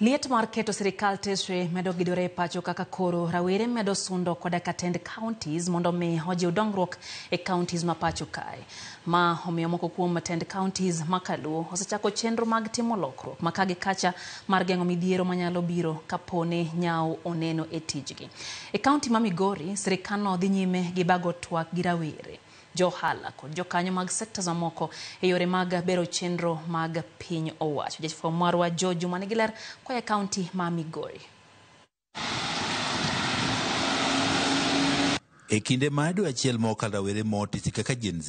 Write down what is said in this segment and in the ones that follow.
Liet mar keto sirikal teshwe medo gidore e pacho kaka koro rawere medo sundo koda ka tend counties mondo mi ojiw dongruok e counties ma pacho kae. Ma omiyo moko kuom tend counties ma Kaluo osechako chenro mag timo lokruok ma kagi kacha mar geng'o midhiero manyalo biro kapo ni nyao oneno e tijgi. E county ma Migori, sirikal no dhi nyime gi bago twak gi rawere. johala kod jokanyo mag sekta mamoko e yore mag bero chenro mag piny owacho. Jafwamb marwa George Mwanegiler koa e kaunti ma Migori. E kinde ma dwe achiel mokalo rawere motisi kaka Gen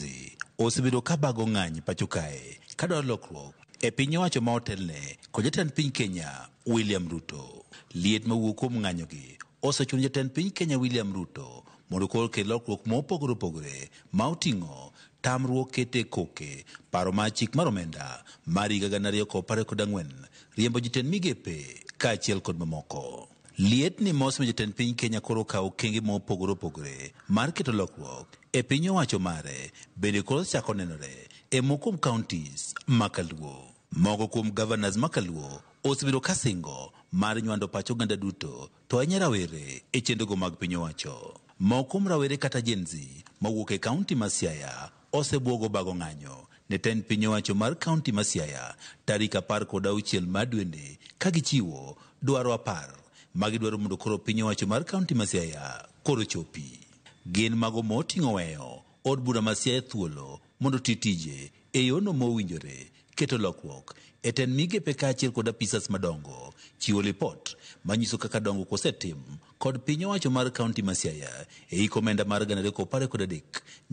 osebedo ka bago ng'any pacho kae ka lokruok e piny owacho ma otelne kod jatend piny Kenya William Ruto. Liet mawuok kuom ng'anyogi osechuno jatend piny Kenya William Ruto mondo koro kel lokruok mopogore opogore ma oting'o tamruok kete koke paro mar chik mar omenda mar higa gana ariyo kod apar kod ang'wen riembo jotend migepe kaachiel kod mamoko liet ni mosemo jotend piny kenya koro kawo kenge mopogore opogore mar keto lokruok e piny owacho mare bende koro chako nenore e moko kuom kauntis makaluo mogo kuom gavanas makaluo osebedo ka singo mar nywando pach oganda duto to ahinya rawere e chendogo mag piny owacho Moko rawere kata jenzi mawuok e kaunti ma Siaya osebuogo bago ng'anyo ne tend piny owacho mar kaunti ma Siaya tarik apar kod auchiel ma dwende ka gichiwo dwaro apar ma gidwaro mondo koro piny owacho mar kaunti ma Siaya koro chopi. Gin mago moting'o weyo od bura ma Siaya thuolo mondo ti tije e yono mowinjore keto lokruok e tend migepe kaachiel kod apisas madongo chiwo lipot manyiso kaka dongo kosetim kod piny owacho mar kaunti ma siaya e hik omenda mar 2013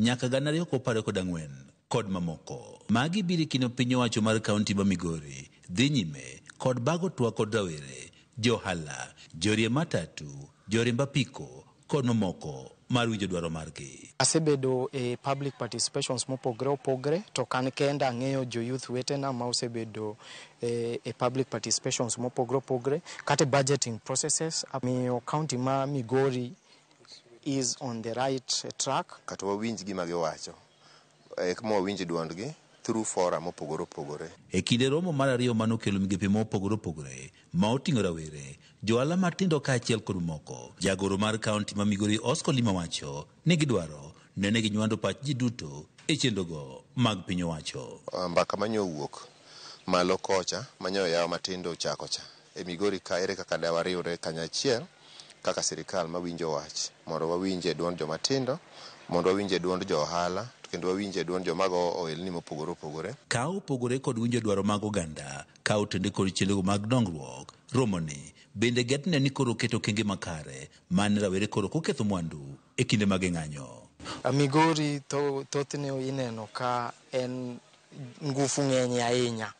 nyaka 2014 kod mamoko magi biri e kino piny owacho mar kaunti ma migori dhi nyime kod bago twa kod rawere johala jorie matatu joriemb apiko kod mamoko mar winjo dwaro margi. Asebedo e public participations mopogre opogre to kan kenda ang'eyo jo youth wetena ma osebedo e, e public participations mopogre opogre kata e budgeting processes amiyo county ma Migori is on the right track kata wawinj gima giwacho e, kama wawinj duondgi through forum mopogore opogore e kinde romo mar ariyo manokelo migepe mopogore opogore ma oting'o rawere joala matindo kaachiel kod moko jagoro mar kaunti ma migori oscolima wacho ni gidwaro nene ginywando pach ji duto e chendogo mag piny owacho ah, mbaka manyowuok malo kocha manyoyaw matindo chako cha e migori ka ere kaka dawariwre kanyachiel kaka sirikal mawinjo wach mondo wawinje duond jomatindo mondo wawinje duond jo ohala kendo wawinje duond jomago oelni mopogore opogore ka opogore kod winjo dwaro mag oganda ka otende kod chenrogo mag dongruok romoni bende getne ni koro keto kenge makare mane rawere koro koketho mwandu e kinde mage ng'anyo migori thothne ineno ka en ngufu ng'enye ahinya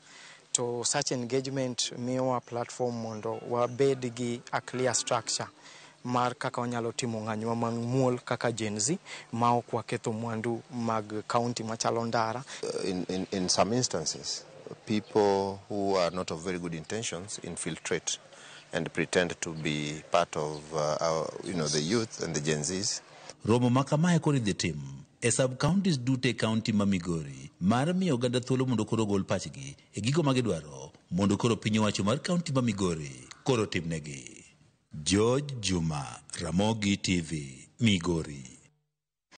to such engagement miyowa platform mondo wabed gi a clear structure mar kaka wanyalo timo ng'anywa mamuol kaka Gen Z ma ok waketho mwandu mag kaunti machalo ndara. Uh, in, in, in some instances people who are not of very good intentions infiltrate and pretend to be part of uh, our, you know, the youth and the Gen Zs. Romo makamae kori the team. e sub counties dute county ma Migori mar miyo oganda thuolo mondo koro ogol pachgi e gigo ma gidwaro mondo koro piny owacho mar kaunti ma Migori koro timnegi. George Juma, Ramogi TV, Migori.